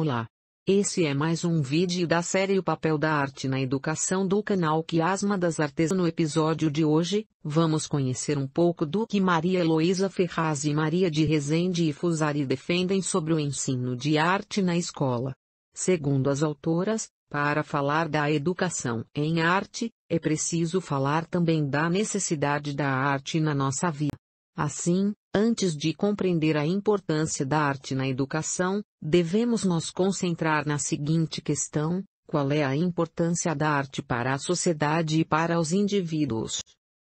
Olá! Esse é mais um vídeo da série O Papel da Arte na Educação do canal Quiasma das Artes. No episódio de hoje, vamos conhecer um pouco do que Maria Heloísa Ferraz e Maria de Rezende e Fusari defendem sobre o ensino de arte na escola. Segundo as autoras, para falar da educação em arte, é preciso falar também da necessidade da arte na nossa vida. Assim, antes de compreender a importância da arte na educação, devemos nos concentrar na seguinte questão: qual é a importância da arte para a sociedade e para os indivíduos?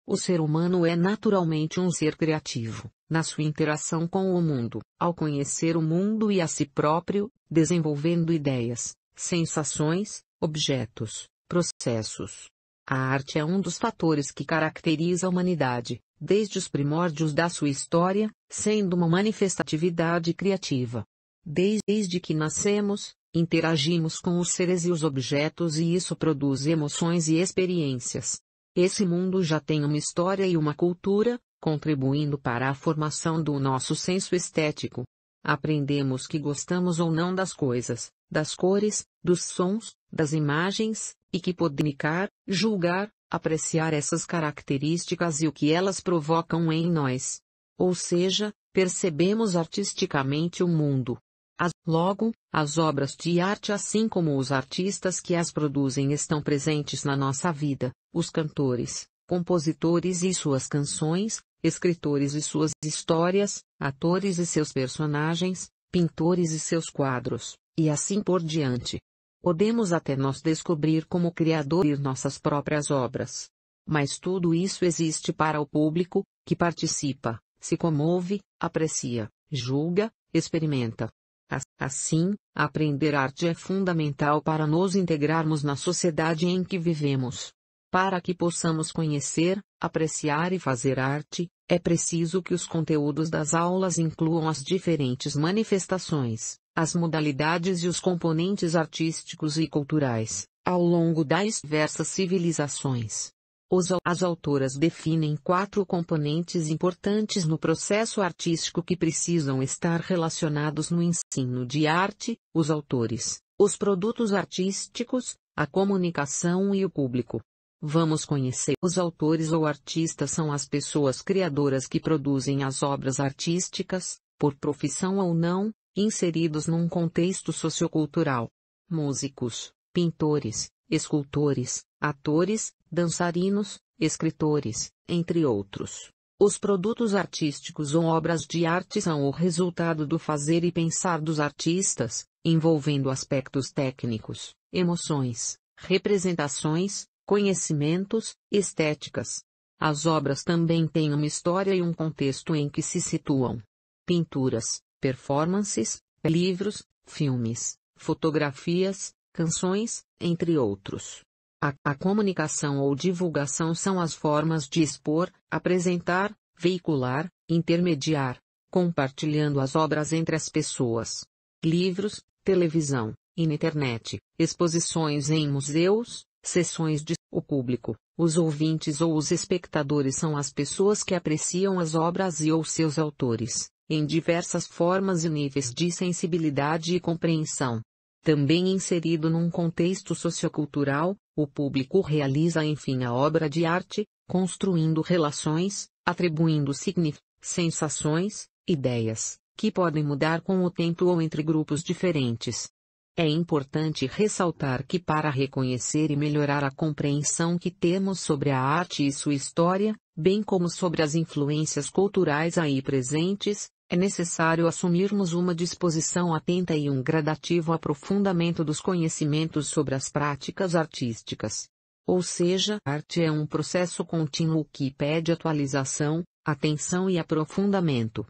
O ser humano é naturalmente um ser criativo, na sua interação com o mundo, ao conhecer o mundo e a si próprio, desenvolvendo ideias, sensações, objetos, processos, a arte é um dos fatores que caracteriza a humanidade, desde os primórdios da sua história, sendo uma manifestatividade criativa. Desde que nascemos, interagimos com os seres e os objetos e isso produz emoções e experiências. Esse mundo já tem uma história e uma cultura, contribuindo para a formação do nosso senso estético. Aprendemos que gostamos ou não das coisas, das cores, dos sons, das imagens, e que podnicar, julgar, apreciar essas características e o que elas provocam em nós. Ou seja, percebemos artisticamente o mundo. As, logo, as obras de arte assim como os artistas que as produzem estão presentes na nossa vida, os cantores, compositores e suas canções, escritores e suas histórias, atores e seus personagens, pintores e seus quadros, e assim por diante. Podemos até nós descobrir como Criador ir nossas próprias obras. Mas tudo isso existe para o público, que participa, se comove, aprecia, julga, experimenta. Assim, aprender arte é fundamental para nos integrarmos na sociedade em que vivemos. Para que possamos conhecer, apreciar e fazer arte, é preciso que os conteúdos das aulas incluam as diferentes manifestações, as modalidades e os componentes artísticos e culturais, ao longo das diversas civilizações. As autoras definem quatro componentes importantes no processo artístico que precisam estar relacionados no ensino de arte: os autores, os produtos artísticos, a comunicação e o público. Vamos conhecer os autores ou artistas são as pessoas criadoras que produzem as obras artísticas, por profissão ou não, inseridos num contexto sociocultural. Músicos, pintores, escultores, atores, dançarinos, escritores, entre outros. Os produtos artísticos ou obras de arte são o resultado do fazer e pensar dos artistas, envolvendo aspectos técnicos, emoções, representações, conhecimentos, estéticas. As obras também têm uma história e um contexto em que se situam. Pinturas, performances, livros, filmes, fotografias, canções, entre outros. A, a, comunicação ou divulgação são as formas de expor, apresentar, veicular, intermediar, compartilhando as obras entre as pessoas. Livros, televisão, e internet, exposições em museus, sessões de o público, os ouvintes ou os espectadores são as pessoas que apreciam as obras e ou seus autores em diversas formas e níveis de sensibilidade e compreensão. Também inserido num contexto sociocultural, o público realiza enfim a obra de arte, construindo relações, atribuindo significados, sensações, ideias, que podem mudar com o tempo ou entre grupos diferentes. É importante ressaltar que para reconhecer e melhorar a compreensão que temos sobre a arte e sua história, bem como sobre as influências culturais aí presentes, é necessário assumirmos uma disposição atenta e um gradativo aprofundamento dos conhecimentos sobre as práticas artísticas. Ou seja, arte é um processo contínuo que pede atualização, atenção e aprofundamento.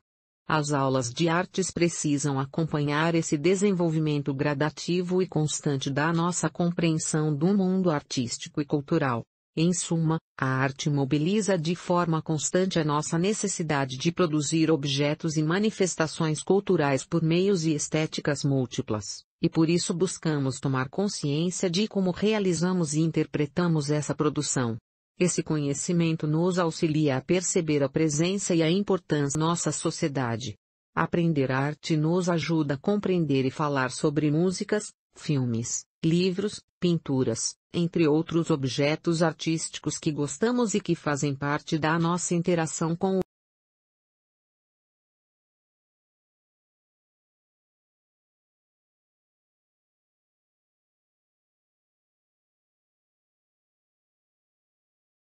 As aulas de artes precisam acompanhar esse desenvolvimento gradativo e constante da nossa compreensão do mundo artístico e cultural. Em suma, a arte mobiliza de forma constante a nossa necessidade de produzir objetos e manifestações culturais por meios e estéticas múltiplas, e por isso buscamos tomar consciência de como realizamos e interpretamos essa produção. Esse conhecimento nos auxilia a perceber a presença e a importância da nossa sociedade. Aprender arte nos ajuda a compreender e falar sobre músicas, filmes, livros, pinturas, entre outros objetos artísticos que gostamos e que fazem parte da nossa interação com o.